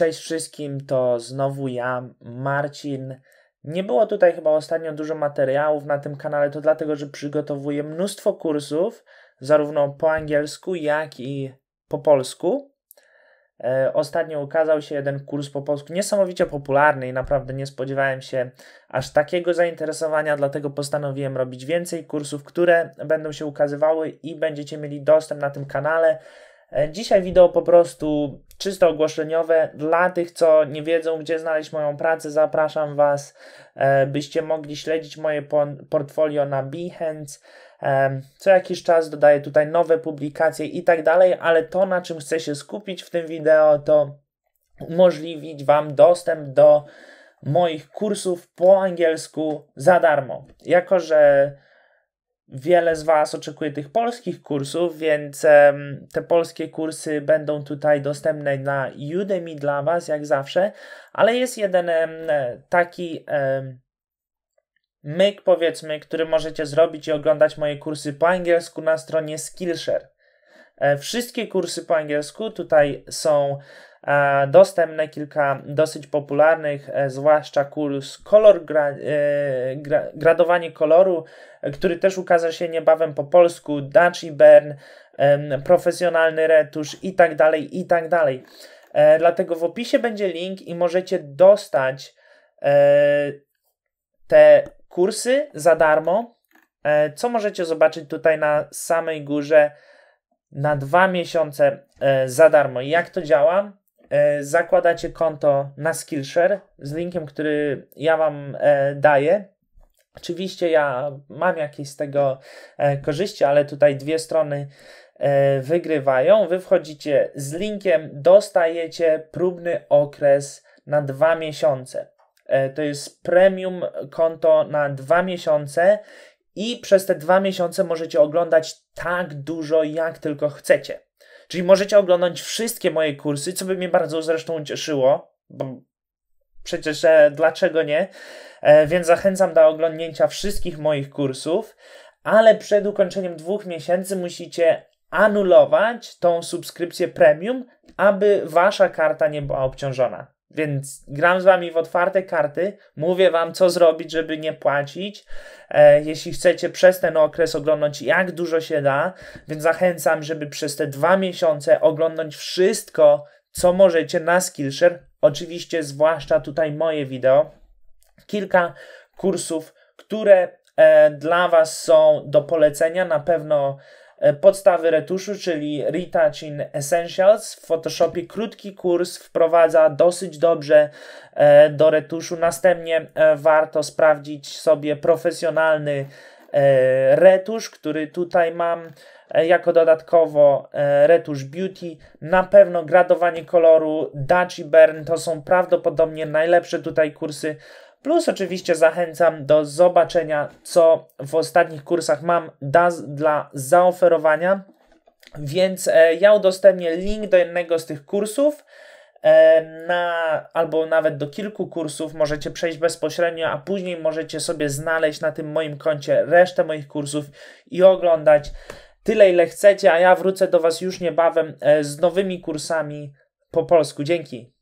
Cześć wszystkim, to znowu ja, Marcin. Nie było tutaj chyba ostatnio dużo materiałów na tym kanale, to dlatego, że przygotowuję mnóstwo kursów, zarówno po angielsku, jak i po polsku. E, ostatnio ukazał się jeden kurs po polsku, niesamowicie popularny i naprawdę nie spodziewałem się aż takiego zainteresowania, dlatego postanowiłem robić więcej kursów, które będą się ukazywały i będziecie mieli dostęp na tym kanale. E, dzisiaj wideo po prostu czysto ogłoszeniowe. Dla tych, co nie wiedzą, gdzie znaleźć moją pracę, zapraszam Was, e, byście mogli śledzić moje portfolio na Behance. E, co jakiś czas dodaję tutaj nowe publikacje i tak dalej, ale to, na czym chcę się skupić w tym wideo, to umożliwić Wam dostęp do moich kursów po angielsku za darmo. Jako, że Wiele z Was oczekuje tych polskich kursów, więc te polskie kursy będą tutaj dostępne na Udemy dla Was, jak zawsze, ale jest jeden taki myk, powiedzmy, który możecie zrobić i oglądać moje kursy po angielsku na stronie Skillshare. E, wszystkie kursy po angielsku tutaj są e, dostępne kilka dosyć popularnych, e, zwłaszcza kurs kolor, gra, gra, gradowanie koloru, który też ukaże się niebawem po polsku, Dutch i Bern, profesjonalny retusz i tak dalej, i tak dalej. Dlatego w opisie będzie link i możecie dostać te kursy za darmo, co możecie zobaczyć tutaj na samej górze na dwa miesiące e, za darmo. Jak to działa? E, zakładacie konto na Skillshare z linkiem, który ja Wam e, daję. Oczywiście ja mam jakieś z tego korzyści, ale tutaj dwie strony wygrywają. Wy wchodzicie z linkiem, dostajecie próbny okres na dwa miesiące. To jest premium konto na dwa miesiące i przez te dwa miesiące możecie oglądać tak dużo, jak tylko chcecie. Czyli możecie oglądać wszystkie moje kursy, co by mnie bardzo zresztą cieszyło, bo przecież e, dlaczego nie? E, więc zachęcam do oglądnięcia wszystkich moich kursów, ale przed ukończeniem dwóch miesięcy musicie anulować tą subskrypcję premium, aby wasza karta nie była obciążona. Więc gram z wami w otwarte karty, mówię wam, co zrobić, żeby nie płacić. E, jeśli chcecie przez ten okres oglądać, jak dużo się da, więc zachęcam, żeby przez te dwa miesiące oglądać wszystko, co możecie na Skillshare. Oczywiście, zwłaszcza tutaj moje wideo. Kilka kursów, które e, dla was są do polecenia. Na pewno E, podstawy retuszu, czyli Retouching Essentials. W Photoshopie krótki kurs wprowadza dosyć dobrze e, do retuszu. Następnie e, warto sprawdzić sobie profesjonalny retusz, który tutaj mam jako dodatkowo retusz beauty. Na pewno gradowanie koloru, Dutch i Bern to są prawdopodobnie najlepsze tutaj kursy Plus oczywiście zachęcam do zobaczenia, co w ostatnich kursach mam dla zaoferowania. Więc e, ja udostępnię link do jednego z tych kursów. E, na, albo nawet do kilku kursów możecie przejść bezpośrednio, a później możecie sobie znaleźć na tym moim koncie resztę moich kursów i oglądać tyle, ile chcecie. A ja wrócę do Was już niebawem e, z nowymi kursami po polsku. Dzięki.